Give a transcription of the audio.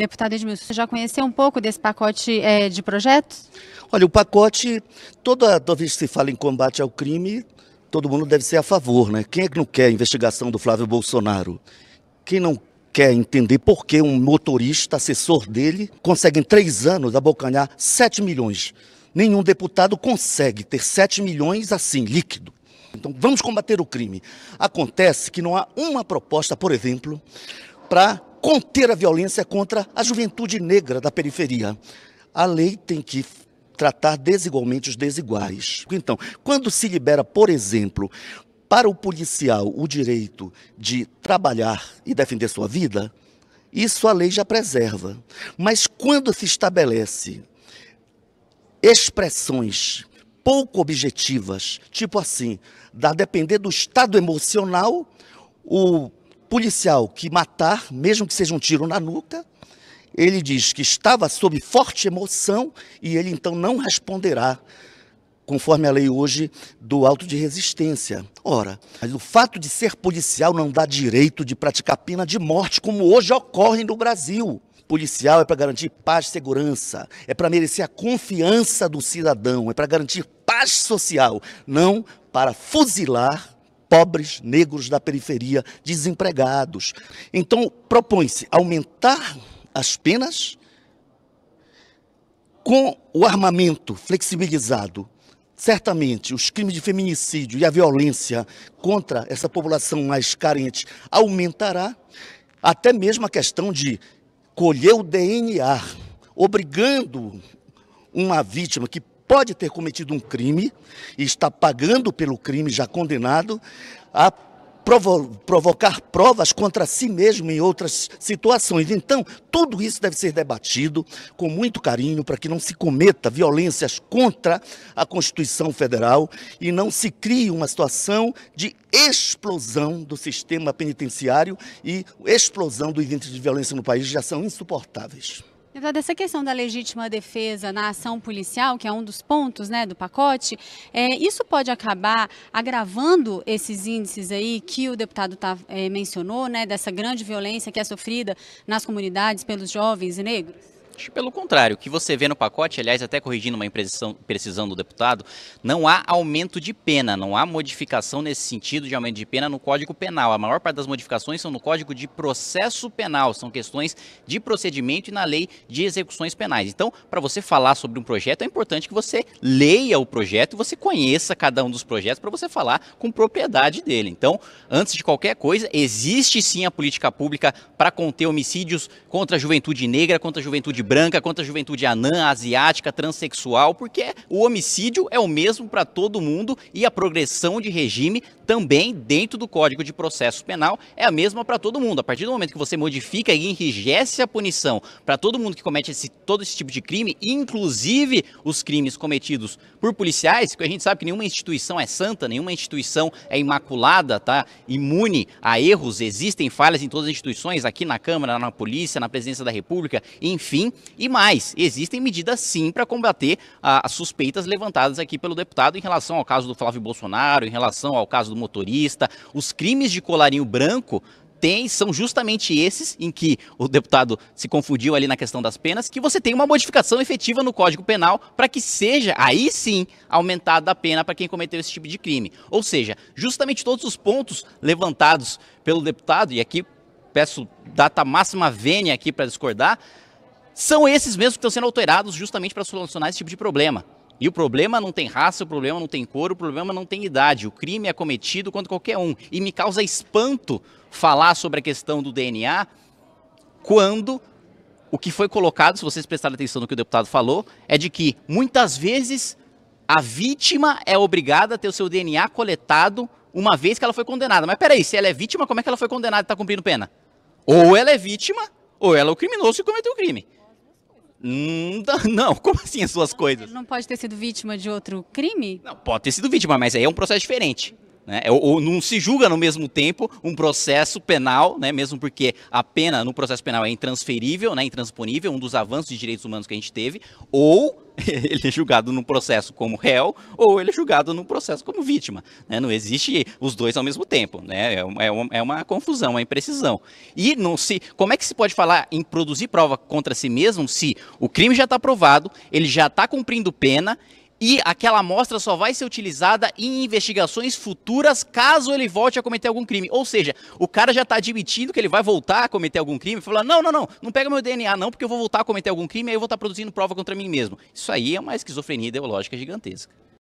Deputado Edmilson, você já conheceu um pouco desse pacote é, de projetos? Olha, o pacote, toda, toda vez que se fala em combate ao crime, todo mundo deve ser a favor, né? Quem é que não quer a investigação do Flávio Bolsonaro? Quem não quer entender por que um motorista, assessor dele, consegue em três anos abocanhar 7 milhões? Nenhum deputado consegue ter 7 milhões assim, líquido. Então vamos combater o crime. Acontece que não há uma proposta, por exemplo, para conter a violência contra a juventude negra da periferia. A lei tem que tratar desigualmente os desiguais. Então, quando se libera, por exemplo, para o policial o direito de trabalhar e defender sua vida, isso a lei já preserva. Mas quando se estabelece expressões pouco objetivas, tipo assim, da depender do estado emocional, o policial que matar, mesmo que seja um tiro na nuca, ele diz que estava sob forte emoção e ele então não responderá, conforme a lei hoje do auto de resistência. Ora, o fato de ser policial não dá direito de praticar pena de morte, como hoje ocorre no Brasil. Policial é para garantir paz e segurança, é para merecer a confiança do cidadão, é para garantir paz social, não para fuzilar pobres, negros da periferia, desempregados. Então, propõe-se aumentar as penas com o armamento flexibilizado. Certamente, os crimes de feminicídio e a violência contra essa população mais carente aumentará, até mesmo a questão de colher o DNA, obrigando uma vítima que pode ter cometido um crime e está pagando pelo crime já condenado, a provo provocar provas contra si mesmo em outras situações. Então, tudo isso deve ser debatido com muito carinho para que não se cometa violências contra a Constituição Federal e não se crie uma situação de explosão do sistema penitenciário e explosão dos índices de violência no país já são insuportáveis. Deputado, essa questão da legítima defesa na ação policial, que é um dos pontos né, do pacote, é, isso pode acabar agravando esses índices aí que o deputado tá, é, mencionou, né, dessa grande violência que é sofrida nas comunidades pelos jovens negros? Pelo contrário, o que você vê no pacote, aliás, até corrigindo uma precisão do deputado, não há aumento de pena, não há modificação nesse sentido de aumento de pena no Código Penal. A maior parte das modificações são no Código de Processo Penal, são questões de procedimento e na lei de execuções penais. Então, para você falar sobre um projeto, é importante que você leia o projeto e você conheça cada um dos projetos para você falar com propriedade dele. Então, antes de qualquer coisa, existe sim a política pública para conter homicídios contra a juventude negra, contra a juventude branca, quanto a juventude anã, asiática, transexual, porque o homicídio é o mesmo para todo mundo e a progressão de regime também dentro do Código de Processo Penal é a mesma para todo mundo. A partir do momento que você modifica e enrijece a punição para todo mundo que comete esse, todo esse tipo de crime, inclusive os crimes cometidos por policiais, que a gente sabe que nenhuma instituição é santa, nenhuma instituição é imaculada, tá? Imune a erros, existem falhas em todas as instituições, aqui na Câmara, na Polícia, na Presidência da República, enfim, e mais, existem medidas sim para combater as suspeitas levantadas aqui pelo deputado em relação ao caso do Flávio Bolsonaro, em relação ao caso do motorista. Os crimes de colarinho branco tem são justamente esses em que o deputado se confundiu ali na questão das penas, que você tem uma modificação efetiva no Código Penal para que seja aí sim aumentada a pena para quem cometeu esse tipo de crime. Ou seja, justamente todos os pontos levantados pelo deputado e aqui peço data máxima vênia aqui para discordar, são esses mesmos que estão sendo alterados justamente para solucionar esse tipo de problema. E o problema não tem raça, o problema não tem cor, o problema não tem idade. O crime é cometido contra qualquer um. E me causa espanto falar sobre a questão do DNA quando o que foi colocado, se vocês prestarem atenção no que o deputado falou, é de que muitas vezes a vítima é obrigada a ter o seu DNA coletado uma vez que ela foi condenada. Mas peraí, se ela é vítima, como é que ela foi condenada e está cumprindo pena? Ou ela é vítima, ou ela é o criminoso que cometeu o crime. Hum, não, como assim as suas coisas? Ele não pode ter sido vítima de outro crime? Não, pode ter sido vítima, mas aí é um processo diferente. Né? É, ou, ou não se julga no mesmo tempo um processo penal, né? mesmo porque a pena no processo penal é intransferível, né? intransponível, um dos avanços de direitos humanos que a gente teve, ou ele é julgado num processo como réu ou ele é julgado num processo como vítima. Né? Não existe os dois ao mesmo tempo. Né? É, uma, é, é uma confusão, uma imprecisão. E não se, como é que se pode falar em produzir prova contra si mesmo se o crime já está provado, ele já está cumprindo pena e aquela amostra só vai ser utilizada em investigações futuras caso ele volte a cometer algum crime. Ou seja, o cara já está admitindo que ele vai voltar a cometer algum crime, falando: não, não, não, não pega meu DNA não, porque eu vou voltar a cometer algum crime e aí eu vou estar tá produzindo prova contra mim mesmo. Isso aí é uma esquizofrenia ideológica gigantesca.